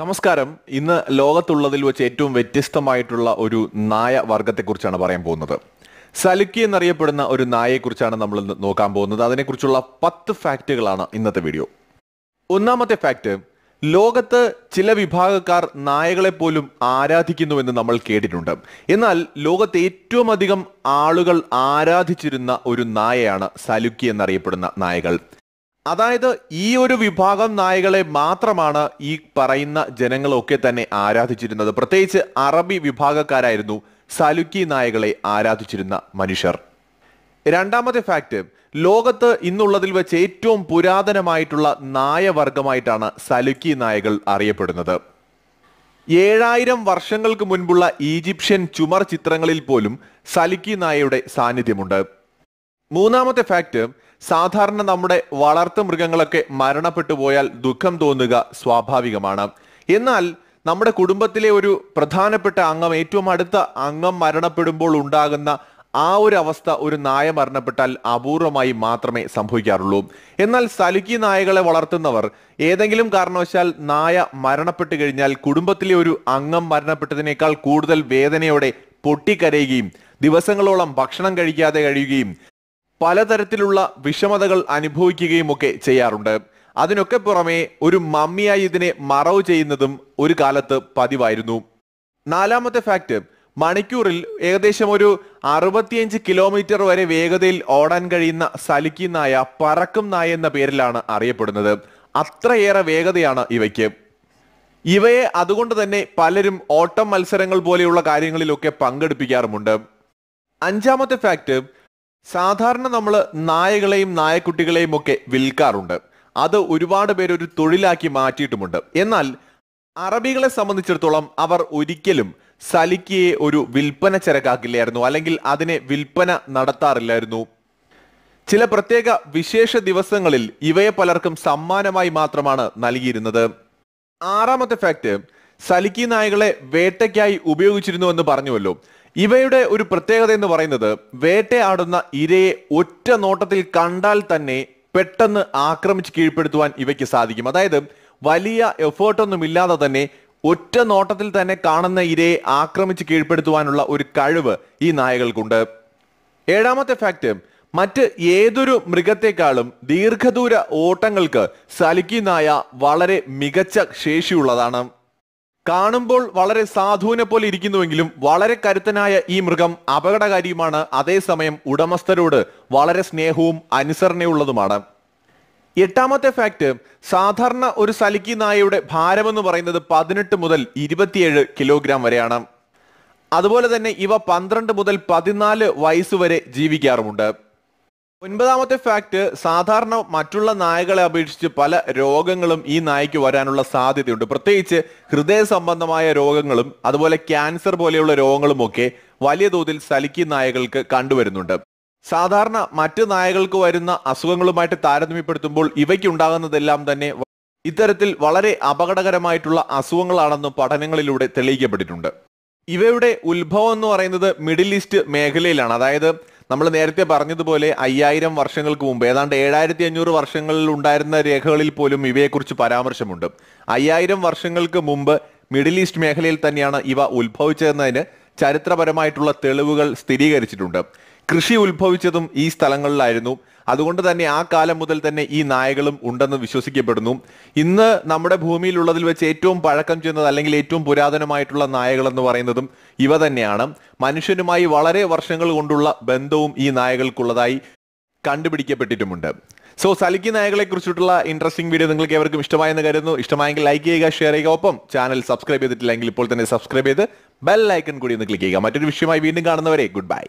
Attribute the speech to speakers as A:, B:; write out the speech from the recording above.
A: നമസ്കാരം ഇന്ന് ലോകത്തുള്ളതിൽ വെച്ച് ഏറ്റവും വ്യത്യസ്തമായിട്ടുള്ള ഒരു നായ വർഗത്തെക്കുറിച്ചാണ് പറയാൻ പോകുന്നത് സലുക്കി എന്നറിയപ്പെടുന്ന ഒരു നായയെക്കുറിച്ചാണ് നമ്മൾ ഇന്ന് നോക്കാൻ പോകുന്നത് അതിനെക്കുറിച്ചുള്ള പത്ത് ഫാക്റ്റുകളാണ് ഇന്നത്തെ വീഡിയോ ഒന്നാമത്തെ ഫാക്റ്റ് ലോകത്ത് ചില വിഭാഗക്കാർ നായകളെ പോലും ആരാധിക്കുന്നുവെന്ന് നമ്മൾ കേട്ടിട്ടുണ്ട് എന്നാൽ ലോകത്തെ ഏറ്റവും അധികം ആളുകൾ ആരാധിച്ചിരുന്ന ഒരു നായയാണ് സലുക്കി എന്നറിയപ്പെടുന്ന നായകൾ അതായത് ഈ ഒരു വിഭാഗം നായകളെ മാത്രമാണ് ഈ പറയുന്ന ജനങ്ങളൊക്കെ തന്നെ ആരാധിച്ചിരുന്നത് പ്രത്യേകിച്ച് അറബി വിഭാഗക്കാരായിരുന്നു സലുക്കി നായകളെ ആരാധിച്ചിരുന്ന മനുഷ്യർ രണ്ടാമത്തെ ഫാക്ട് ലോകത്ത് ഇന്നുള്ളതിൽ വെച്ച് ഏറ്റവും പുരാതനമായിട്ടുള്ള നായവർഗമായിട്ടാണ് സലുക്കി നായകൾ അറിയപ്പെടുന്നത് ഏഴായിരം വർഷങ്ങൾക്ക് മുൻപുള്ള ഈജിപ്ഷ്യൻ ചുമർ ചിത്രങ്ങളിൽ പോലും സലുക്കി നായയുടെ സാന്നിധ്യമുണ്ട് മൂന്നാമത്തെ ഫാക്ട് സാധാരണ നമ്മുടെ വളർത്തു മൃഗങ്ങളൊക്കെ മരണപ്പെട്ടു പോയാൽ ദുഃഖം തോന്നുക സ്വാഭാവികമാണ് എന്നാൽ നമ്മുടെ കുടുംബത്തിലെ ഒരു പ്രധാനപ്പെട്ട അംഗം ഏറ്റവും അടുത്ത അംഗം മരണപ്പെടുമ്പോൾ ഉണ്ടാകുന്ന ആ ഒരു അവസ്ഥ ഒരു നായ മരണപ്പെട്ടാൽ അപൂർവമായി മാത്രമേ സംഭവിക്കാറുള്ളൂ എന്നാൽ സലുക്കി നായകളെ വളർത്തുന്നവർ ഏതെങ്കിലും കാരണവശാൽ നായ മരണപ്പെട്ടു കഴിഞ്ഞാൽ കുടുംബത്തിലെ ഒരു അംഗം മരണപ്പെട്ടതിനേക്കാൾ കൂടുതൽ വേദനയോടെ പൊട്ടിക്കരയുകയും ദിവസങ്ങളോളം ഭക്ഷണം കഴിക്കാതെ കഴിയുകയും പലതരത്തിലുള്ള വിഷമതകൾ ഒക്കെ ചെയ്യാറുണ്ട് അതിനൊക്കെ പുറമെ ഒരു മമ്മിയായി ഇതിനെ മറവ് ചെയ്യുന്നതും ഒരു കാലത്ത് പതിവായിരുന്നു നാലാമത്തെ ഫാക്ട് മണിക്കൂറിൽ ഏകദേശം ഒരു അറുപത്തിയഞ്ച് കിലോമീറ്റർ വരെ വേഗതയിൽ ഓടാൻ കഴിയുന്ന സലിക്കി നായ പറക്കും നായ എന്ന പേരിലാണ് അറിയപ്പെടുന്നത് അത്രയേറെ വേഗതയാണ് ഇവയ്ക്ക് ഇവയെ അതുകൊണ്ട് തന്നെ പലരും ഓട്ടം മത്സരങ്ങൾ പോലെയുള്ള കാര്യങ്ങളിലൊക്കെ പങ്കെടുപ്പിക്കാറുമുണ്ട് അഞ്ചാമത്തെ ഫാക്ട് സാധാരണ നമ്മൾ നായകളെയും നായക്കുട്ടികളെയും ഒക്കെ വിൽക്കാറുണ്ട് അത് ഒരുപാട് പേര് ഒരു തൊഴിലാക്കി മാറ്റിയിട്ടുമുണ്ട് എന്നാൽ അറബികളെ സംബന്ധിച്ചിടത്തോളം അവർ ഒരിക്കലും സലിക്കയെ ഒരു വിൽപ്പന ചരക്കാക്കില്ലായിരുന്നു അല്ലെങ്കിൽ അതിനെ വിൽപ്പന നടത്താറില്ലായിരുന്നു ചില പ്രത്യേക വിശേഷ ദിവസങ്ങളിൽ ഇവയെ പലർക്കും സമ്മാനമായി മാത്രമാണ് നൽകിയിരുന്നത് ആറാമത്തെ ഫാക്ട് സലിക്കി നായകളെ വേട്ടയ്ക്കായി എന്ന് പറഞ്ഞുവല്ലോ ഇവയുടെ ഒരു പ്രത്യേകത എന്ന് പറയുന്നത് വേട്ടയാടുന്ന ഇരയെ ഒറ്റ നോട്ടത്തിൽ കണ്ടാൽ തന്നെ പെട്ടെന്ന് ആക്രമിച്ച് കീഴ്പ്പെടുത്തുവാൻ ഇവയ്ക്ക് സാധിക്കും അതായത് വലിയ എഫേർട്ടൊന്നും ഇല്ലാതെ തന്നെ ഒറ്റ നോട്ടത്തിൽ തന്നെ കാണുന്ന ഇരയെ ആക്രമിച്ച് കീഴ്പ്പെടുത്തുവാനുള്ള ഒരു കഴിവ് ഈ നായകൾക്കുണ്ട് ഏഴാമത്തെ ഫാക്ട് മറ്റ് ഏതൊരു മൃഗത്തെക്കാളും ദീർഘദൂര ഓട്ടങ്ങൾക്ക് സലിക്കി നായ വളരെ മികച്ച ശേഷിയുള്ളതാണ് കാണുമ്പോൾ വളരെ സാധുവിനെ പോലെ ഇരിക്കുന്നുവെങ്കിലും വളരെ കരുത്തനായ ഈ മൃഗം അപകടകാരിയുമാണ് അതേസമയം ഉടമസ്ഥരോട് വളരെ സ്നേഹവും അനുസരണയുള്ളതുമാണ് എട്ടാമത്തെ ഫാക്ട് സാധാരണ ഒരു സലിക്കി നായയുടെ ഭാരമെന്ന് പറയുന്നത് പതിനെട്ട് മുതൽ ഇരുപത്തിയേഴ് കിലോഗ്രാം വരെയാണ് അതുപോലെ തന്നെ ഇവ പന്ത്രണ്ട് മുതൽ പതിനാല് വയസ്സുവരെ ജീവിക്കാറുമുണ്ട് ഒൻപതാമത്തെ ഫാക്ട് സാധാരണ മറ്റുള്ള നായകളെ അപേക്ഷിച്ച് പല രോഗങ്ങളും ഈ നായ്ക്ക് വരാനുള്ള സാധ്യതയുണ്ട് പ്രത്യേകിച്ച് ഹൃദയ സംബന്ധമായ രോഗങ്ങളും അതുപോലെ ക്യാൻസർ പോലെയുള്ള രോഗങ്ങളും ഒക്കെ വലിയ തോതിൽ സലിക്കി നായകൾക്ക് കണ്ടുവരുന്നുണ്ട് സാധാരണ മറ്റ് നായകൾക്ക് വരുന്ന അസുഖങ്ങളുമായിട്ട് താരതമ്യപ്പെടുത്തുമ്പോൾ ഇവയ്ക്കുണ്ടാകുന്നതെല്ലാം തന്നെ ഇത്തരത്തിൽ വളരെ അപകടകരമായിട്ടുള്ള അസുഖങ്ങളാണെന്നും പഠനങ്ങളിലൂടെ തെളിയിക്കപ്പെട്ടിട്ടുണ്ട് ഇവയുടെ ഉത്ഭവം എന്ന് പറയുന്നത് മിഡിൽ ഈസ്റ്റ് മേഖലയിലാണ് അതായത് നമ്മൾ നേരത്തെ പറഞ്ഞതുപോലെ അയ്യായിരം വർഷങ്ങൾക്ക് മുമ്പ് ഏതാണ്ട് ഏഴായിരത്തി അഞ്ഞൂറ് വർഷങ്ങളിൽ ഉണ്ടായിരുന്ന രേഖകളിൽ പോലും ഇവയെക്കുറിച്ച് പരാമർശമുണ്ട് അയ്യായിരം വർഷങ്ങൾക്ക് മുമ്പ് മിഡിൽ ഈസ്റ്റ് മേഖലയിൽ തന്നെയാണ് ഇവ ഉത്ഭവിച്ചതെന്നതിന് ചരിത്രപരമായിട്ടുള്ള തെളിവുകൾ സ്ഥിരീകരിച്ചിട്ടുണ്ട് കൃഷി ഉത്ഭവിച്ചതും ഈ സ്ഥലങ്ങളിലായിരുന്നു അതുകൊണ്ട് തന്നെ ആ കാലം മുതൽ തന്നെ ഈ നായകളും ഉണ്ടെന്ന് വിശ്വസിക്കപ്പെടുന്നു ഇന്ന് നമ്മുടെ ഭൂമിയിലുള്ളതിൽ വെച്ച് ഏറ്റവും പഴക്കം ചെന്നത് അല്ലെങ്കിൽ ഏറ്റവും പുരാതനമായിട്ടുള്ള നായകൾ എന്ന് പറയുന്നതും ഇവ തന്നെയാണ് മനുഷ്യനുമായി വളരെ വർഷങ്ങൾ കൊണ്ടുള്ള ബന്ധവും ഈ നായകൾക്കുള്ളതായി കണ്ടുപിടിക്കപ്പെട്ടിട്ടുമുണ്ട് സോ സലിക്കി നായകളെ കുറിച്ചിട്ടുള്ള ഇൻട്രസ്റ്റിംഗ് വീഡിയോ നിങ്ങൾക്ക് എവർക്കും ഇഷ്ടമായെന്ന് കരുതുന്നു ഇഷ്ടമായെങ്കിൽ ലൈക്ക് ചെയ്യുക ഷെയർ ചെയ്യുക ഒപ്പം ചാനൽ സബ്സ്ക്രൈബ് ചെയ്തിട്ടില്ലെങ്കിൽ ഇപ്പോൾ തന്നെ സബ്സ്ക്രൈബ് ചെയ്ത് ബെൽ ഐക്കൺ കൂടി ഒന്ന് ക്ലിക്ക് ചെയ്യുക മറ്റൊരു വിഷയമായി വീണ്ടും കാണുന്നവരെ ഗുഡ് ബൈ